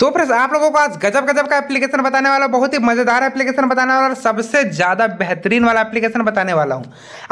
तो फ्रेंड्स आप लोगों को आज गजब गजब का एप्लीकेशन बताने वाला बहुत ही मज़ेदार एप्लीकेशन बताने वाला और सबसे ज़्यादा बेहतरीन वाला एप्लीकेशन बताने वाला हूँ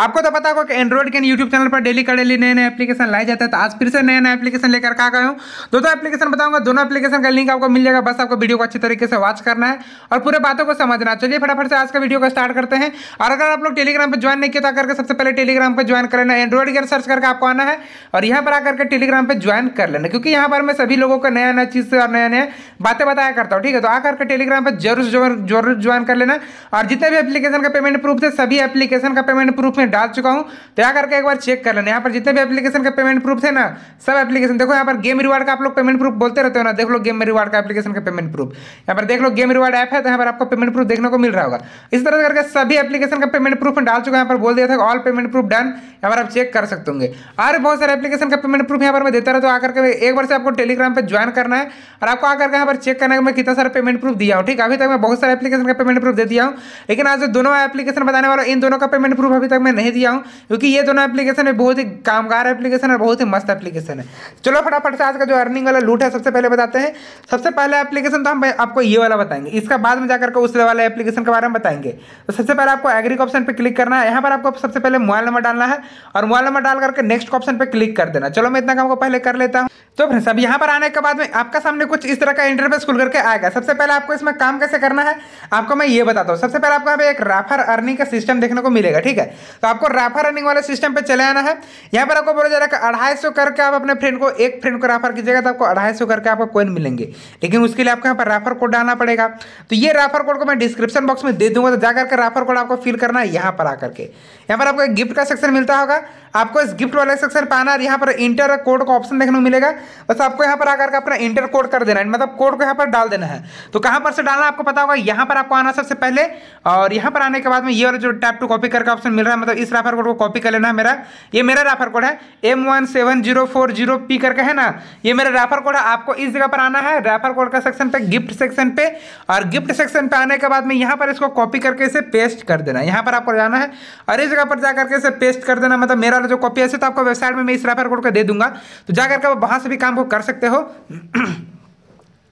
आपको तो पता होगा कि एंड्रॉइड के यूट्यूब चैनल पर डेली का नए नए एप्लीकेशन लाए जाते हैं तो आज फिर से नए नए एप्लीकेशन लेकर आ गए हूँ दो एप्लीकेशन बताऊंगा दोनों एप्लीकेशन का लिंक आपको मिल जाएगा बस आपको वीडियो को अच्छी तरीके से वॉच करना है और पूरे बातों को समझना चलिए फटाफट से आज का वीडियो को स्टार्ट करते हैं और अगर आप लोग टेलीग्राम पर ज्वाइन नहीं किया तो करके सबसे पहले टेलीग्राम पर ज्वाइन कर लेना एंड्रॉइड के सर्च करके आपको आना है और यहाँ पर आकर के टेलीग्राम पर ज्वाइन कर लेना क्योंकि यहाँ पर मैं सभी लोगों को नया नया चीज़ और नया नया बातें बताया करता हूँ ठीक है तो आकर के टेलीग्राम पर जरूर जरूर ज्वाइन कर लेना और जितने भी एप्लीकेशन का पेमेंट प्रूफ थे सभी एप्लीकेशन का पेमेंट प्रूफ में डाल चुका हूँ तो यहाँ करके एक बार चेक कर लेना यहाँ पर जितने भी एप्लीकेशन का पेमेंट प्रूफ थे ना सब एप्लीकेशन देखो यहाँ पर गेम रिवार्ड का आप लोग पेमेंट प्रूफ बोलते रहते हो ना देख लो गेम रिवार्ड का एप्लीकेशन का पेमेंट प्रूफ यहाँ पर देख लो गेम रिवार्ड ऐप है तो यहाँ पर आपको पेमेंट प्रूफ देखने को मिल रहा होगा इस तरह करके सभी एप्लीकेशन का पेमेंट प्रूफ में डाल चुका यहाँ पर बोल दिया था ऑल पेमेंट प्रूफ डन यहाँ पर आप चेक कर सकते होंगे और बहुत सारे एप्लीकेशन का पेमेंट प्रूफ यहाँ पर मैं देता रहा तो आकर के एक बार से आपको टेलीग्राम पर ज्वाइन करना है और आपको आकर करके यहाँ पर चेक करना है मैं कितना सारा पेमेंट प्रूफ दिया हूँ ठीक अभी तक मैं बहुत सारे एप्लीकेशन का पेमेंट प्रूफ दे दिया हूँ लेकिन आज जो दोनों एप्लीकेशन बताने वाला इन दोनों का पेमेंट प्रूफ अभी तक मैं नहीं दिया हूँ क्योंकि ये दोनों एप्लीकेशन है बहुत ही कामगार एप्लीकेशन और बहुत ही मस्त एप्लीकेशन है चलो फटाफट से आज का जो अर्निंग वाला लूट है सबसे पहले बताते हैं सबसे पहले एप्लीकेशन तो हम आपको ये वाला बताएंगे इसका बाद में जाकर उस वाले एप्लीकेशन के बारे में बताएंगे तो सबसे पहले आपको एग्री ऑप्शन पर क्लिक करना है यहाँ पर आपको सबसे पहले मोबाइल नंबर डालना है और मोबाइल नंबर डाल करके नेक्स्ट ऑप्शन पर क्लिक कर देना चलो मैं इतना काम को पहले कर लेता हूँ तो फ्रेंड्स अब यहाँ पर आने के बाद में आपका सामने कुछ इस तरह का इंटरफेस खुल करके आएगा सबसे पहले आपको इसमें काम कैसे करना है आपको मैं ये बताता हूँ सबसे पहले आपको यहाँ पे एक राफर अर्निंग का सिस्टम देखने को मिलेगा ठीक है तो आपको राफर अर्निंग वाले सिस्टम पे चले आना है यहाँ पर आपको बोला जा रहा है कि अढ़ाई सौ करके आप अपने फ्रेंड को एक फ्रेंड को राफर कीजिएगा तो आपको अढ़ाई सौ करके आपको कोइन मिलेंगे लेकिन उसके लिए आपको यहाँ पर राफर कोड डालना पड़ेगा तो ये राफर कोड को मैं डिस्क्रिप्शन बॉक्स में दे दूंगा तो जाकर के राफर कोड आपको फिल करना है यहाँ पर आकर के यहाँ पर आपको एक गिफ्ट का सेक्शन मिलता होगा आपको इस गिफ्ट वाले सेक्शन पर आना और यहाँ पर इंटर कोड का ऑप्शन देखने को मिलेगा बस आपको यहाँ पर आकर के अपना इंटर कोड कर देना है मतलब कोड को यहाँ पर डाल देना है तो कहाँ पर से डालना आपको पता होगा यहाँ पर आपको आना सबसे पहले और यहाँ पर आने के बाद में ये और जो टैप टू कॉपी करके ऑप्शन मिल रहा है मतलब इस राफर कोड को कॉपी कर लेना है मेरा ये मेरा राफर कोड है M one seven zero four zero P करके है ना ये मेरा राफर कोड है आपको इस जगह पर आना है राफर कोड का सेक्शन पर गिफ्ट सेक्शन पर और गिफ्ट सेक्शन पर आने के बाद में यहाँ पर इसको कॉपी करके इसे पेस्ट कर देना है यहाँ पर आपको जाना है और इस जगह पर जा करके इसे पेस्ट कर देना मतलब मेरा का जो कॉपी ऐसे तो आपको वेबसाइट में मैं इस रेफर कोड को दे दूंगा तो जाकर के आप से भी काम को कर सकते हो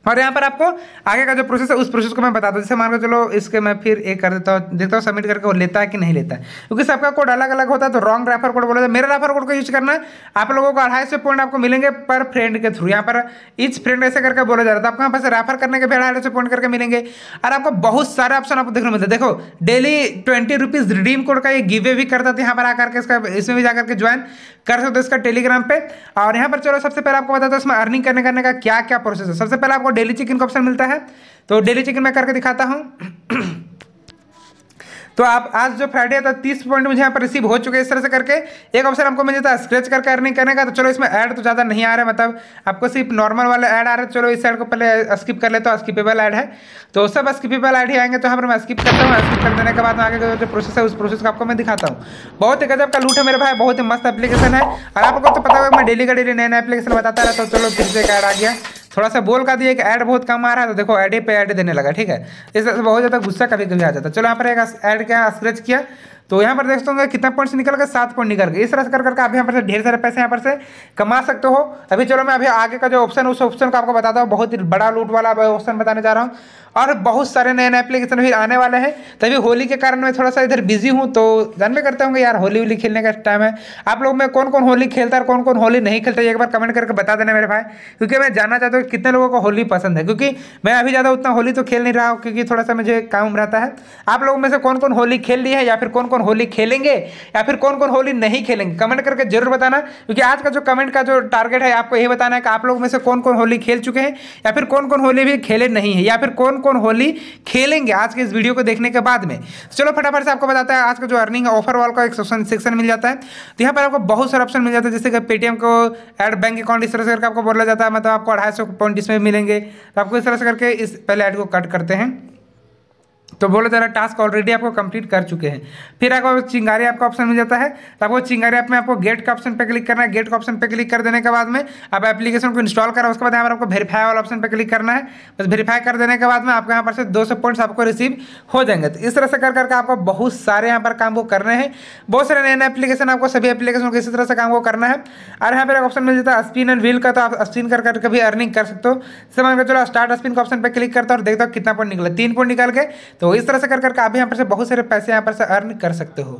और यहाँ पर आपको आगे का जो प्रोसेस है उस प्रोसेस को मैं बताता हूँ जैसे मान लो चलो इसके मैं फिर एक कर देता हूँ देखता हूँ सबमिट करके वो लेता है कि नहीं लेता है क्योंकि सबका कोड अलग अलग होता है तो रॉन्ग रेफर कोड बोला मेरा रेफर कोड को यूज करना आप लोगों को अढ़ाई सौ पॉइंट आपको मिलेंगे पर फ्रेंड के थ्रू यहाँ पर इच फ्रेंड ऐसे करके बोला जा रहा था आपको यहाँ पर रेफर करने के भी अढ़ाई सौ पॉइंट करके मिलेंगे और आपको बहुत सारे ऑप्शन आपको देखने मिलते देखो daily twenty rupees redeem code का ये गिवे भी करता था यहाँ पर आकर के इसका इसमें भी जाकर के ज्वाइन कर सकते हो इसका टेलीग्राम पे और यहाँ पर चलो सबसे पहले आपको बताता हूँ इसमें अर्निंग करने करने का क्या क्या प्रोसेस है सबसे पहले आपको डेली चिकन का ऑप्शन मिलता है तो डेली चिकन मैं करके दिखाता हूँ तो आप आज जो फ्राइडे था तो तीस पॉइंट मुझे यहाँ पर रिसीव हो चुके हैं इस तरह से करके एक ऑप्शन आपको मिल जाता है स्क्रेच करके अर्निंग करने का तो चलो इसमें ऐड तो ज़्यादा नहीं आ रहा है मतलब आपको सिर्फ नॉर्मल वाले ऐड आ रहे है चलो इस ऐड को पहले स्किप कर ले तो स्किपेबल ऐड है तो सब स्किपेबल ऐड ही आएंगे तो यहाँ पर मैं स्किप करता हूँ स्किप कर देने के बाद आगे जो प्रोसेस है उस प्रोसेस को आपको मैं दिखाता हूँ बहुत ही गजब का लूट है मेरे भाई बहुत ही मस्त एप्लीकेशन है और आपको तो पता होगा मैं डेली का डेली नया नया एप्लीकेशन बताता रहता हूँ चलो फिर से एक ऐड आ गया थोड़ा सा बोल का दिया कि ऐड बहुत कम आ रहा है तो देखो ऐड पे ऐड देने लगा ठीक है इस तरह से बहुत ज़्यादा गुस्सा कभी कभी आ जाता है चलो यहाँ पर एक ऐड क्या स्क्रेच किया तो यहाँ पर देख होंगे कितना पॉइंट निकल गए सात पॉइंट निकल गए इस तरह से कर करके आप यहाँ पर ढेर सारे पैसे यहाँ पर से कमा सकते हो अभी चलो मैं अभी आगे का जो ऑप्शन उस ऑप्शन को आपको बताता हूँ बहुत ही बड़ा लूट वाला ऑप्शन बताने जा रहा हूँ और बहुत सारे नए नए एप्लीकेशन भी आने वाले हैं तभी होली के कारण मैं थोड़ा सा इधर बिजी हूँ तो जानवे करते होंगे यार होली वोली खेलने का टाइम है आप लोग में कौन कौन होली खेलता है कौन कौन होली नहीं खेलता है एक बार कमेंट करके बता देना मेरे भाई क्योंकि मैं जानना चाहता हूँ कितने लोगों को होली पसंद है क्योंकि मैं अभी ज़्यादा उतना होली तो खेल नहीं रहा हूँ क्योंकि थोड़ा सा मुझे काम रहता है आप लोगों में से कौन कौन होली खेल रही है या फिर कौन कौन होली खेलेंगे या फिर कौन कौन होली नहीं खेलेंगे कमेंट करके जरूर बताना क्योंकि आज का जो कमेंट का जो टारगेट है आपको यही बताना है कि आप लोग में से कौन कौन होली खेल चुके हैं या फिर कौन कौन होली भी खेले नहीं है या फिर कौन कौन होली खेलेंगे आज के इस वीडियो को देखने के बाद में तो चलो फटाफट से आपको बताता है आज का जो अर्निंग ऑफर वॉल का एक सेक्शन मिल जाता है तो यहाँ पर आपको बहुत सारे ऑप्शन मिल जाते हैं जैसे कि पेटीएम को एड बैंक अकाउंट इस तरह से करके आपको बोला जाता है मतलब आपको अढ़ाई सौ पॉइंट इसमें मिलेंगे तो आपको इस तरह से करके इस पहले ऐड को कट करते हैं तो बोले जा रहा है टास्क ऑलरेडी आपको कंप्लीट कर चुके हैं फिर आपको चिंगारी ऐप का ऑप्शन मिल जाता है तो आपको चिंगारी ऐप आप में आपको गेट का ऑप्शन पे क्लिक करना है गेट का ऑप्शन पे क्लिक कर देने के बाद में आप एप्लीकेशन को इंस्टॉल करा उसके बाद यहाँ पर आपको वेरीफाई वाला ऑप्शन पे क्लिक करना है बस वेरीफाई कर देने के बाद में आपको यहाँ पर से दो पॉइंट्स आपको रिसीव हो जाएंगे तो इस तरह से कर करके आपको बहुत सारे यहाँ पर काम को करने हैं बहुत सारे नए नए एप्लीकेशन आपको सभी एप्लीकेशन को इसी तरह से काम को करना है और यहाँ पर ऑप्शन मिल जाता है स्पिन एंड व्हील का तो आप स्पिन कर करके भी अर्निंग कर सकते हो समझ कर चलो स्टार्ट स्पिन का ऑप्शन पर क्लिक करता और देखता हूँ कितना पॉइंट निकला तीन पॉइंट निकाल के तो इस तरह से कर करके आप भी यहाँ पर से बहुत सारे पैसे यहाँ पर से अर्न कर सकते हो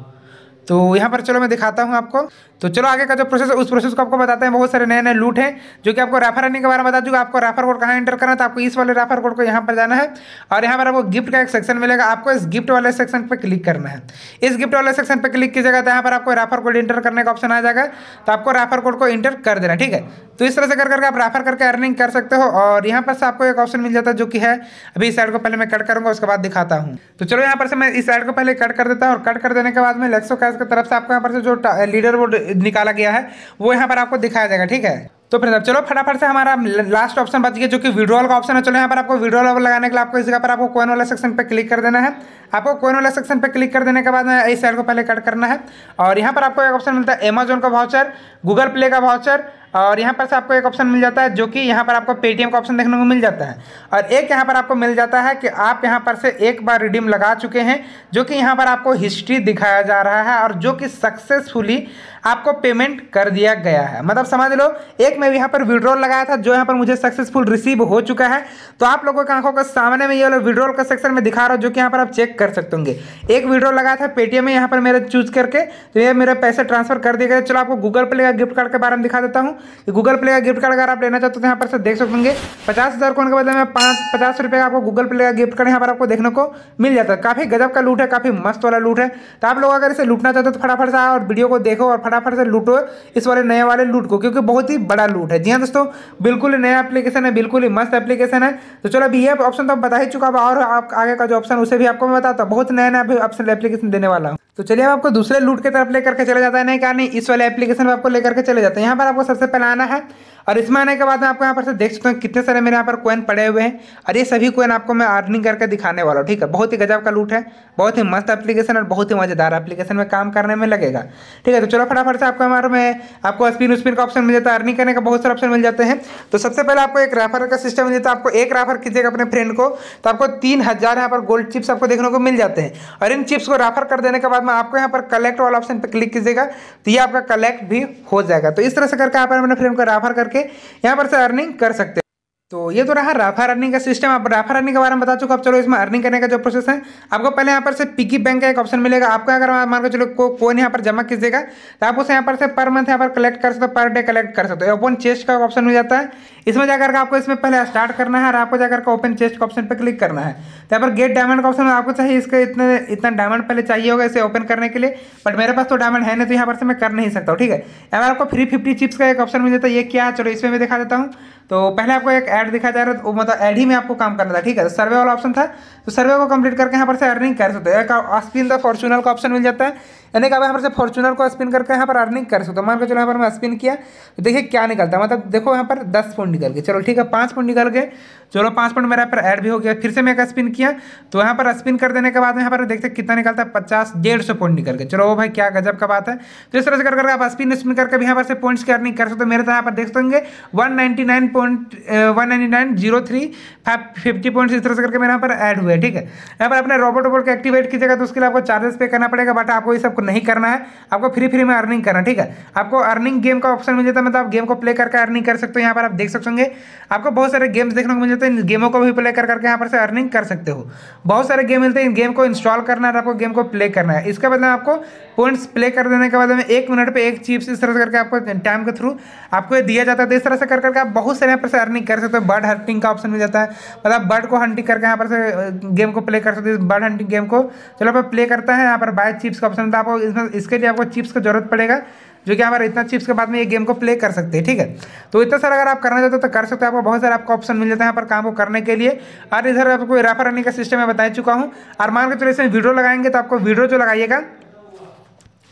तो यहाँ पर चलो मैं दिखाता हूँ आपको तो चलो आगे का जो प्रोसेस है उस प्रोसेस को आपको बताते हैं बहुत सारे नए नए लूट हैं जो कि आपको रेफर अर्निंग के बारे में बता दूंगा आपको रेफर कोड कहाँ एंटर करना है तो आपको इस वाले रेफर कोड को यहाँ पर जाना है और यहाँ पर आपको गिफ्ट का एक सेक्शन मिलेगा आपको इस गिफ्ट वाले सेक्शन पर क्लिक करना है इस गिफ्ट वाले सेक्शन पर क्लिक कीजिएगा तो यहाँ पर आपको रेफर कोड इंटर करने का ऑप्शन आ जाएगा तो आपको रेफर कोड को इंटर कर देना ठीक है तो इस तरह से कर करके आप रेफर करके अर्निंग कर सकते हो और यहाँ पर से आपको एक ऑप्शन मिल जाता है जो कि है अभी इस साइड को पहले मैं कट करूंगा उसके बाद दिखाता हूँ तो चलो यहाँ पर से मैं इस साइड को पहले कट कर देता हूँ और कट कर देने के बाद में लेक्सो कैश की तरफ से आपको यहाँ पर से जो लीडर बोर्ड निकाला गया है वो यहाँ पर आपको दिखाया जाएगा ठीक है तो फिर चलो फटाफट से हमारा लास्ट ऑप्शन बच गया जो कि विड्रॉल का ऑप्शन है चलो यहाँ पर आपको विड्रॉल लगाने के लिए आपको इस जगह पर आपको कोइन वाला सेक्शन पर क्लिक कर देना है आपको कोइन वाला सेक्शन पर क्लिक कर देने के बाद इस साइड को पहले कट करना है और यहाँ पर आपको एक ऑप्शन मिलता है अमेजोन का वाउचर गूगल प्ले का वाउचर और यहाँ पर से आपको एक ऑप्शन मिल जाता है जो कि यहाँ पर आपको पेटीएम का ऑप्शन देखने को मिल जाता है और एक यहाँ पर आपको मिल जाता है कि आप यहाँ पर से एक बार रिडीम लगा चुके हैं जो कि यहाँ पर आपको हिस्ट्री दिखाया जा रहा है और जो कि सक्सेसफुली आपको पेमेंट कर दिया गया है मतलब समझ लो एक मैं यहाँ पर विड्रॉल लगाया था जो यहाँ पर मुझे सक्सेसफुल रिसीव हो चुका है तो आप लोगों के आंखों के सामने में ये वाला विड्रॉल का सेक्शन में दिखा रहा हूँ जो कि यहाँ पर आप चेक कर सकते होंगे एक विड्रॉल लगाया था पेटीएम में यहाँ पर मेरे चूज करके तो ये मेरे पैसे ट्रांसफर कर दिए गए चलो आपको गूगल पे का गिफ्ट कार्ड के बारे में दिखा देता हूँ कि गूगल प्ले का गिफ्ट कार्ड अगर आप लेना चाहते तो यहाँ पर से देख सकेंगे पचास हज़ार कौन के बदले में पाँच पचास रुपये का आपको गूगल प्ले का गिफ्ट कार्ड यहाँ पर आपको देखने को मिल जाता है काफ़ी गजब का लूट है काफ़ी मस्त वाला लूट है तो आप लोग अगर इसे लूटना चाहते तो फटाफट से आओ और वीडियो को देखो और फटाफट से लूटो इस वाले नए वाले लूट को क्योंकि बहुत ही बड़ा लूट है जी हाँ दोस्तों बिल्कुल नया एप्लीकेशन है बिल्कुल ही मस्त एप्लीकेशन है तो चलो अभी ये ऑप्शन तो बता ही चुका हूँ और आप आगे का जो ऑप्शन उसे भी आपको मैं बताता हूँ बहुत नया नया ऑप्शन एप्लीकेशन देने वाला हूँ तो चलिए आपको दूसरे लूट के तरफ लेकर के चले जाता है नहीं क्या नहीं इस वाले एप्लीकेशन में आपको लेकर के चले जाते हैं यहाँ पर आपको सबसे पर आना है और इसमें आने के बाद में आपको यहाँ पर से देख सकते हैं कितने सारे मेरे यहाँ पर कोइन पड़े हुए हैं और ये सभी कोइन आपको मैं अर्निंग करके दिखाने वाला हूँ ठीक है बहुत ही गजब का लूट है बहुत ही मस्त एप्लीकेशन और बहुत ही मज़ेदार एप्लीकेशन में काम करने में लगेगा ठीक है तो चलो फटाफट से आपको हमारे में आपको स्पिन स्पिन का ऑप्शन मिल जाता है अर्निंग करने का बहुत सारे ऑप्शन मिल जाते हैं तो सबसे पहले आपको एक रेफर का सिस्टम मिल जाता है आपको एक रेफर कीजिएगा अपने फ्रेंड को तो आपको तीन हज़ार पर गोल्ड चिप्स आपको देखने को मिल जाते हैं और इन चिप्स को रेफर कर देने के बाद में आपको यहाँ पर कलेक्ट वाला ऑप्शन पर क्लिक कीजिएगा तो ये आपका कलेक्ट भी हो जाएगा तो इस तरह से करके यहाँ पर अपने फ्रेम को रेफर करके यहाँ पर से अर्निंग कर सकते हैं तो ये तो रहा राफा रनिंग का सिस्टम आप राफा रनिंग के बारे में बता चुका आप चलो इसमें अर्निंग करने का जो प्रोसेस है आपको पहले यहाँ पर से पिकी बैंक का एक ऑप्शन मिलेगा आपका अगर मान के चलो को कोई यहाँ पर जमा किस देगा तो आप उसे यहाँ पर से पर मंथ यहाँ पर कलेक्ट कर सकते हो पर डे कलेक्ट कर सकते हो ओपन चेस्ट का ऑप्शन मिल जाता है इसमें जाकर आपको इसमें पहले स्टार्ट करना है और आपको जाकर के ओपन चेस्ट का ऑप्शन पर क्लिक करना है तो यहाँ पर गेट डायमंड का ऑप्शन आपको चाहिए इसके इतने इतना डायमंड पहले चाहिए होगा इसे ओपन करने के लिए बट मेरे पास तो डायमंड है नहीं तो यहाँ पर से मैं कर नहीं सकता हूँ ठीक है यहाँ पर आपको फ्री फिफ्टी चिप्स का एक ऑप्शन मिल जाता है ये क्या चलो इसमें मैं दिखा देता हूँ तो पहले आपको एक ऐड दिखा जा रहा था तो मतलब ऐड ही में आपको काम करना था ठीक है तो सर्वे वाला ऑप्शन था तो सर्वे को कंप्लीट करके यहाँ पर से अर्निंग कर सकते हो एक स्क्रीन द फॉर्चुनर का ऑप्शन मिल जाता है यानी कि अब यहाँ पर से फॉर्चुनर को स्पिन करके यहाँ पर अर्निंग कर सकते हो मान के चलो यहाँ पर मैं स्पिन किया तो देखिए क्या निकलता है मतलब देखो यहाँ पर दस पॉइंट निकल गए चलो ठीक है पाँच पॉइंट निकल गए चलो पाँच पॉइंट मेरा यहाँ पर ऐड भी हो गया फिर से मैं एक स्पिन किया तो यहाँ पर स्पिन कर देने के बाद यहाँ पर देखते कितना निकलता है पचास डेढ़ सौ पॉइंट निकल गए चलो वो भाई क्या गजब का बात है तो इस तरह से करके आप स्पिन स्पिन करके भी यहाँ पर से पॉइंट्स की अर्निंग कर सकते हो मेरे तो यहाँ पर देख सकेंगे one ninety nine point one ninety nine zero three fifty points इस तरह से करके मेरे यहाँ पर ऐड हुए ठीक है यहाँ पर अपने रोबोट वोबोट को एक्टिवेट कीजिएगा तो उसके लिए आपको चार्जेस पे करना पड़ेगा बट आपको ये सब नहीं करना है आपको फ्री फ्री में अर्निंग करना ठीक है आपको अर्निंग गेम का ऑप्शन मिल जाता है मतलब आप गेम को प्ले करके अर्निंग कर सकते हो यहाँ पर आप देख सकते होंगे आपको बहुत सारे गेम्स देखने को मिल जाते हैं गेमों को भी प्ले कर करके यहाँ पर से अर्निंग कर सकते हो बहुत सारे गेम मिलते हैं गेम को इंस्टॉल करना है आपको गेम को प्ले करना है इसके बदले आपको पॉइंट्स प्ले कर देने के बाद में एक मिनट पर एक चिप्स इस तरह करके आपको टाइम के थ्रू आपको दिया जाता है तो इस तरह से कर करके आप बहुत सारे यहाँ पर से अर्निंग कर सकते हो बर्ड हंटिंग का ऑप्शन मिल जाता है मतलब बर्ड को हंटिंग करके यहाँ पर से गेम को प्ले कर सकते हो बर्ड हंटिंग गेम को चलो आप प्ले करता है यहाँ पर बाय चिप्स का ऑप्शन मिलता है आपको आपको इसमें इसके लिए आपको चिप्स की जरूरत पड़ेगा जो कि आप इतना चिप्स के बाद में ये गेम को प्ले कर सकते हैं ठीक है तो इतना सर अगर आप करना चाहते हो तो कर सकते हो आपको बहुत सारे आपको ऑप्शन मिल जाते हैं यहाँ पर काम को करने के लिए और इधर आपको रेफर रनिंग का सिस्टम मैं बता चुका हूँ और मान के चलिए इसमें वीडियो लगाएंगे तो आपको वीडियो जो लगाइएगा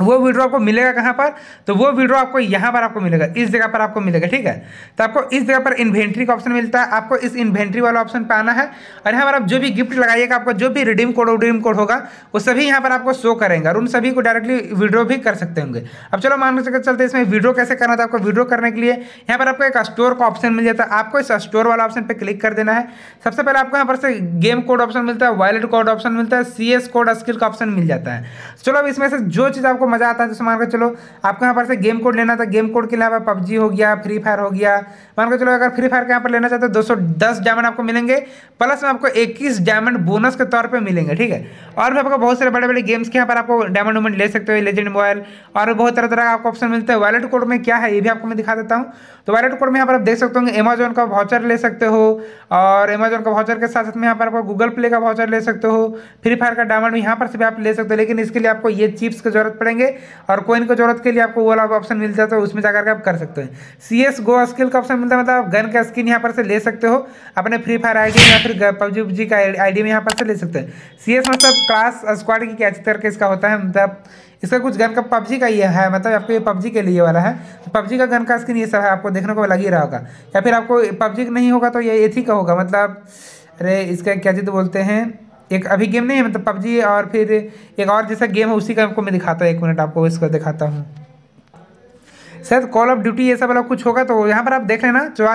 वो विड्रो आपको मिलेगा कहाँ पर तो वो विड्रो आपको यहाँ पर आपको मिलेगा इस जगह पर आपको मिलेगा ठीक है तो आपको इस जगह पर इन्वेंट्री का ऑप्शन मिलता है आपको इस इन्वेंट्री वाला ऑप्शन पे आना है और यहाँ पर आप जो भी गिफ्ट लगाइएगा आपका जो भी रिडीम कोड रिडीम कोड होगा वो सभी यहाँ पर आपको शो करेंगे और उन सभी को डायरेक्टली विड्रो भी कर सकते होंगे अब चलो मान सकते चलते इसमें विड्रो कैसे करना था आपको विड्रो करने के लिए यहाँ पर आपको एक स्टोर का ऑप्शन मिल जाता है आपको इस स्टोर वाला ऑप्शन पर क्लिक कर देना है सबसे पहले आपको यहाँ पर से गेम कोड ऑप्शन मिलता है वॉलेट कोड ऑप्शन मिलता है सी कोड स्किल का ऑप्शन मिल जाता है चलो अब इसमें से जो चीज़ आपको आपको मज़ा आता है जैसे तो मान के चलो आपको यहाँ पर से गेम कोड लेना था गेम कोड के लिए यहाँ पबजी हो गया फ्री फायर हो गया मान के चलो अगर फ्री फायर के यहाँ पर लेना चाहते हो दो डायमंड आपको मिलेंगे प्लस में आपको इक्कीस डायमंड बोनस के तौर पर मिलेंगे ठीक है और भी आपको बहुत सारे बड़े बड़े गेम्स के यहाँ पर आपको डायमंड वोमेंट ले सकते हो लेजेंड मोबाइल और बहुत तरह तरह का आपको ऑप्शन मिलता है वॉलेट कोड में क्या है ये भी आपको मैं दिखा देता हूँ तो वॉलेट कोड में यहाँ पर आप देख सकते होंगे अमेजोन का वाचर ले सकते हो और अमेजोन का वाचर के साथ साथ में यहाँ पर आपको गूगल प्ले का वाचर ले सकते हो फ्री फायर का डायमंड यहाँ पर से भी आप ले सकते हो लेकिन इसके लिए आपको ये चिप्स की जरूरत पड़ेगी करेंगे और कोइन को जरूरत के लिए आपको वाला ऑप्शन मिल जाता है उसमें जाकर के आप कर सकते हैं सी एस गो स्किल का ऑप्शन मिलता है मतलब आप गन का स्किन यहाँ पर से ले सकते हो अपने फ्री फायर आई या फिर पबजी उबजी का आई में यहाँ पर से ले सकते हैं सी एस मतलब क्लास स्क्वाड uh, की कैच करके इसका होता है मतलब इसका कुछ गन का पबजी का ये है मतलब आपको ये पबजी के लिए वाला है तो पबजी का गन का स्किन ये सब है आपको देखने को लग ही रहा होगा या फिर आपको पबजी नहीं होगा तो ये एथी का होगा मतलब अरे इसका क्या चीज़ बोलते हैं एक अभी गेम नहीं है मतलब पबजी और फिर एक और जैसा गेम है उसी का आपको मैं दिखाता हूँ एक मिनट आपको इसको दिखाता हूँ शायद कॉल ऑफ ड्यूटी ये सब वाला कुछ होगा तो यहाँ पर आप देख लेना जो